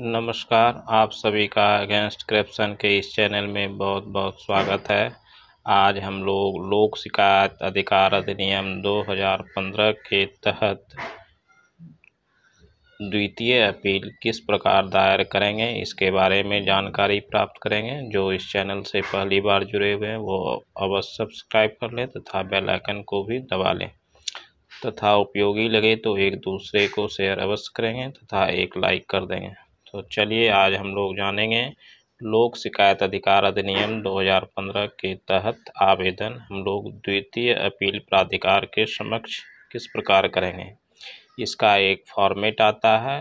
नमस्कार आप सभी का अगेंस्ट करप्शन के इस चैनल में बहुत बहुत स्वागत है आज हम लोग लोक शिकायत अधिकार अधिनियम 2015 के तहत द्वितीय अपील किस प्रकार दायर करेंगे इसके बारे में जानकारी प्राप्त करेंगे जो इस चैनल से पहली बार जुड़े हुए हैं वो अवश्य सब्सक्राइब कर लें तथा बेल आइकन को भी दबा लें तथा उपयोगी लगे तो एक दूसरे को शेयर अवश्य करेंगे तथा एक लाइक कर देंगे तो चलिए आज हम लोग जानेंगे लोक शिकायत अधिकार अधिनियम 2015 के तहत आवेदन हम लोग द्वितीय अपील प्राधिकार के समक्ष किस प्रकार करेंगे इसका एक फॉर्मेट आता है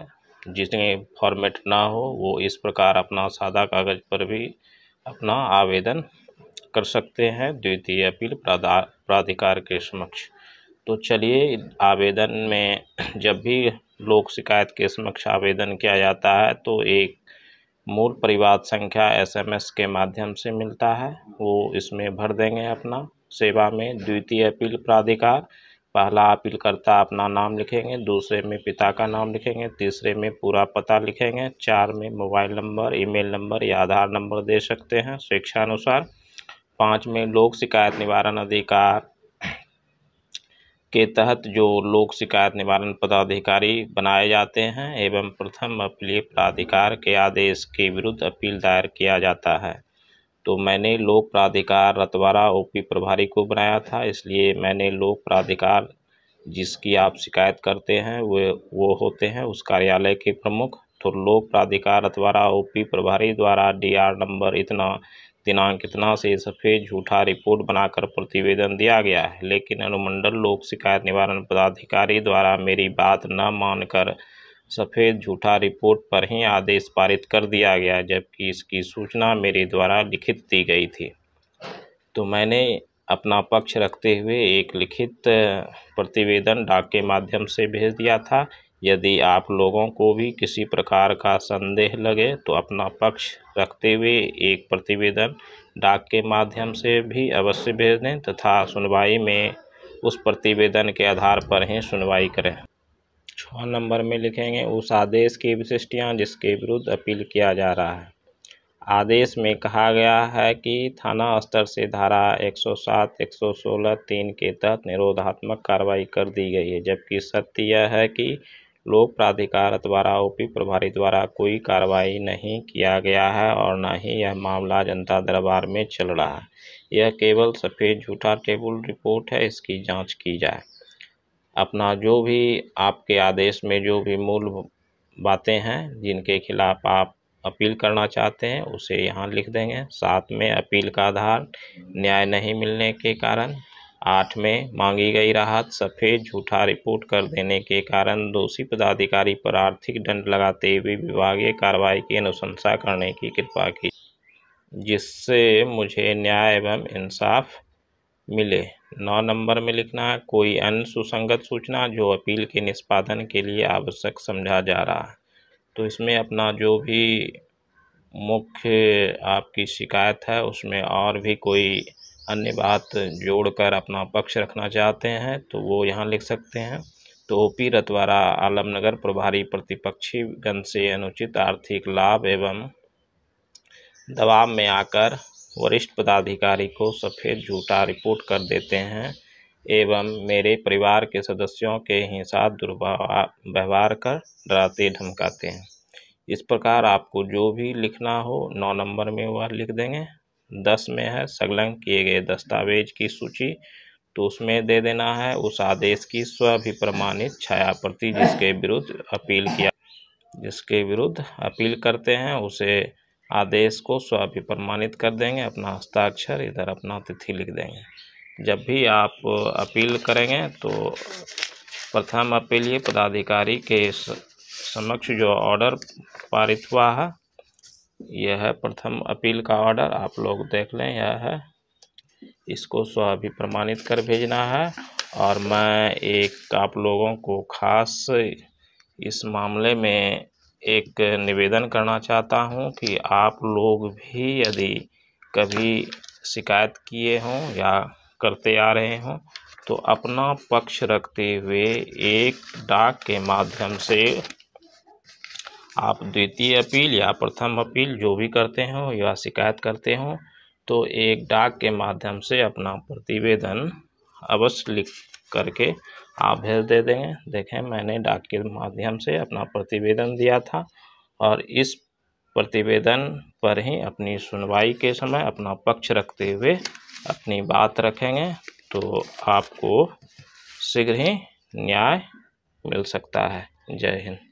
जिसमें फॉर्मेट ना हो वो इस प्रकार अपना सादा कागज़ पर भी अपना आवेदन कर सकते हैं द्वितीय अपील प्राधिकार के समक्ष तो चलिए आवेदन में जब भी लोक शिकायत के समक्ष आवेदन किया जाता है तो एक मूल परिवाद संख्या एसएमएस के माध्यम से मिलता है वो इसमें भर देंगे अपना सेवा में द्वितीय अपील प्राधिकार पहला अपीलकर्ता अपना नाम लिखेंगे दूसरे में पिता का नाम लिखेंगे तीसरे में पूरा पता लिखेंगे चार में मोबाइल नंबर ईमेल नंबर या आधार नंबर दे सकते हैं स्वेच्छानुसार अनुसार पाँच में लोक शिकायत निवारण अधिकार के तहत जो लोक शिकायत निवारण पदाधिकारी बनाए जाते हैं एवं प्रथम अपीलीय प्राधिकार के आदेश के विरुद्ध अपील दायर किया जाता है तो मैंने लोक प्राधिकार रतवारा ओपी प्रभारी को बनाया था इसलिए मैंने लोक प्राधिकार जिसकी आप शिकायत करते हैं वे वो होते हैं उस कार्यालय के प्रमुख तो लोक प्राधिकार रतवारा ओ पी प्रभारी द्वारा डी आर नंबर इतना दिनांक कितना से सफ़ेद झूठा रिपोर्ट बनाकर प्रतिवेदन दिया गया है लेकिन अनुमंडल लोक शिकायत निवारण पदाधिकारी द्वारा मेरी बात न मानकर सफ़ेद झूठा रिपोर्ट पर ही आदेश पारित कर दिया गया जबकि इसकी सूचना मेरे द्वारा लिखित दी गई थी तो मैंने अपना पक्ष रखते हुए एक लिखित प्रतिवेदन डाक के माध्यम से भेज दिया था यदि आप लोगों को भी किसी प्रकार का संदेह लगे तो अपना पक्ष रखते हुए एक प्रतिवेदन डाक के माध्यम से भी अवश्य भेज दें तथा सुनवाई में उस प्रतिवेदन के आधार पर ही सुनवाई करें छः नंबर में लिखेंगे उस आदेश की विशिष्टियाँ जिसके विरुद्ध अपील किया जा रहा है आदेश में कहा गया है कि थाना स्तर से धारा 107, 116, 3 के तहत निरोधात्मक कार्रवाई कर दी गई है जबकि सत्य यह है कि लोक प्राधिकार द्वारा ओपी प्रभारी द्वारा कोई कार्रवाई नहीं किया गया है और न ही यह मामला जनता दरबार में चल रहा है यह केवल सफ़ेद झूठा टेबल रिपोर्ट है इसकी जांच की जाए अपना जो भी आपके आदेश में जो भी मूल बातें हैं जिनके खिलाफ आप अपील करना चाहते हैं उसे यहाँ लिख देंगे साथ में अपील का आधार न्याय नहीं मिलने के कारण आठ में मांगी गई राहत सफ़ेद झूठा रिपोर्ट कर देने के कारण दोषी पदाधिकारी पर आर्थिक दंड लगाते हुए विभागीय कार्रवाई की अनुशंसा करने की कृपा की जिससे मुझे न्याय एवं इंसाफ मिले नौ नंबर में लिखना है कोई अन्य सुसंगत सूचना जो अपील के निष्पादन के लिए आवश्यक समझा जा रहा है तो इसमें अपना जो भी मुख्य आपकी शिकायत है उसमें और भी कोई अन्य बात जोड़कर अपना पक्ष रखना चाहते हैं तो वो यहाँ लिख सकते हैं तो ओपी रतवारा आलमनगर प्रभारी प्रतिपक्षी गण से अनुचित आर्थिक लाभ एवं दबाव में आकर वरिष्ठ पदाधिकारी को सफ़ेद झूठा रिपोर्ट कर देते हैं एवं मेरे परिवार के सदस्यों के ही साथ दुर्व्यवहार कर डराते धमकाते हैं इस प्रकार आपको जो भी लिखना हो नौ नंबर में वह लिख देंगे दस में है संलग्न किए गए दस्तावेज की सूची तो उसमें दे देना है उस आदेश की स्वभि प्रमाणित छाया प्रति जिसके विरुद्ध अपील किया जिसके विरुद्ध अपील करते हैं उसे आदेश को स्वाभिप्रमाणित कर देंगे अपना हस्ताक्षर इधर अपना तिथि लिख देंगे जब भी आप अपील करेंगे तो प्रथम अपील ये पदाधिकारी के समक्ष जो ऑर्डर पारित हुआ है यह है प्रथम अपील का ऑर्डर आप लोग देख लें यह है इसको स्व अभी प्रमाणित कर भेजना है और मैं एक आप लोगों को खास इस मामले में एक निवेदन करना चाहता हूं कि आप लोग भी यदि कभी शिकायत किए हों या करते आ रहे हों तो अपना पक्ष रखते हुए एक डाक के माध्यम से आप द्वितीय अपील या प्रथम अपील जो भी करते हो या शिकायत करते हो तो एक डाक के माध्यम से अपना प्रतिवेदन अवश्य लिख करके आप भेज दे देंगे देखें मैंने डाक के माध्यम से अपना प्रतिवेदन दिया था और इस प्रतिवेदन पर ही अपनी सुनवाई के समय अपना पक्ष रखते हुए अपनी बात रखेंगे तो आपको शीघ्र ही न्याय मिल सकता है जय हिंद